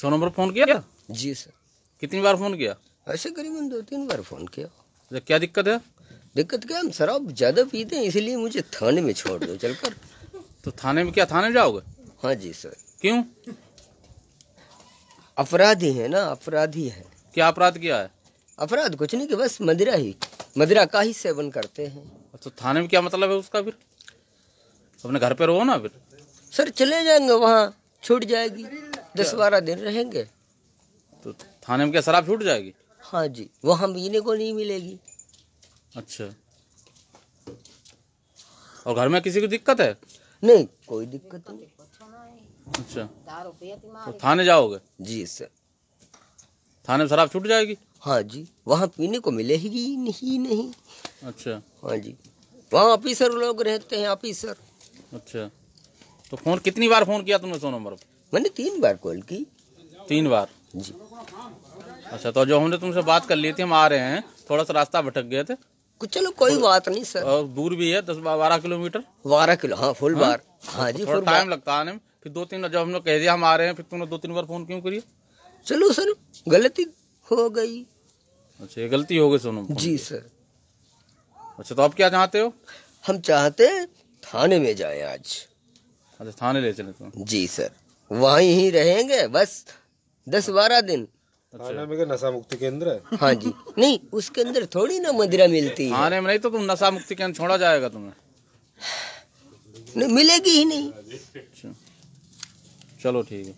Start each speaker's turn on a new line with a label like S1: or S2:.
S1: सौ number phone किया जी sir कितनी बार फोन किया ऐसे करीबन दो तीन बार फोन किया तो क्या दिक्कत है दिक्कत क्या हम शराब ज़्यादा पीते हैं इसलिए मुझे थाने में छोड़ दो चलकर तो थाने में क्या थाने जाओगे हाँ जी सर क्यों अपराधी है ना अपराधी है क्या अपराध क्या है अपराध कुछ नहीं कि बस मदिरा ही मदिरा का ही सेवन करते हैं तो थाने में क्या मतलब है उसका फिर अपने घर पे रहो ना फिर सर चले जाएंगे वहाँ छूट जाएगी दस बारह दिन रहेंगे तो थाने में क्या शराब छूट जाएगी हाँ जी वो हम पीने को नहीं मिलेगी अच्छा और घर में किसी को दिक्कत है नहीं कोई दिक्कत नहीं अच्छा तो थाने जाओगे जी सर थाने में शराब छूट जाएगी हाँ जी वहाँ पीने को मिलेगी नहीं नहीं अच्छा हाँ जी वहाँ ऑफिसर लोग रहते हैं ऑफिसर अच्छा तो फोन कितनी बार फोन किया तुमने सौ नंबर पर मैंने तीन बार कॉल की तीन बार जी अच्छा तो जो हमने तुमसे बात कर ली थी हम आ रहे हैं थोड़ा सा रास्ता भटक गए थे कुछ चलो कोई बात नहीं सर और दूर भी है दस बारह किलोमीटर बारह किलो हाँ फुल हाँ? बार हाँ जी फुल तो टाइम लगता है फिर दो तीन जब हमने कह दिया हम आ रहे हैं फिर तुमने दो तीन बार फोन क्यों करिए चलो सर गलती हो गई अच्छा गलती हो गई सुनो जी सर अच्छा तो आप क्या चाहते हो हम चाहते थाने में जाए आज अच्छा थाने ले चले तुम जी सर वहीं ही रहेंगे बस दस बारह दिन अच्छा। में नशा मुक्ति केंद्र है हाँ जी नहीं उसके अंदर थोड़ी ना मदिरा मिलती है में नहीं तो तुम नशा मुक्ति केंद्र छोड़ा जाएगा तुम्हें नहीं मिलेगी ही नहीं अच्छा। चलो ठीक है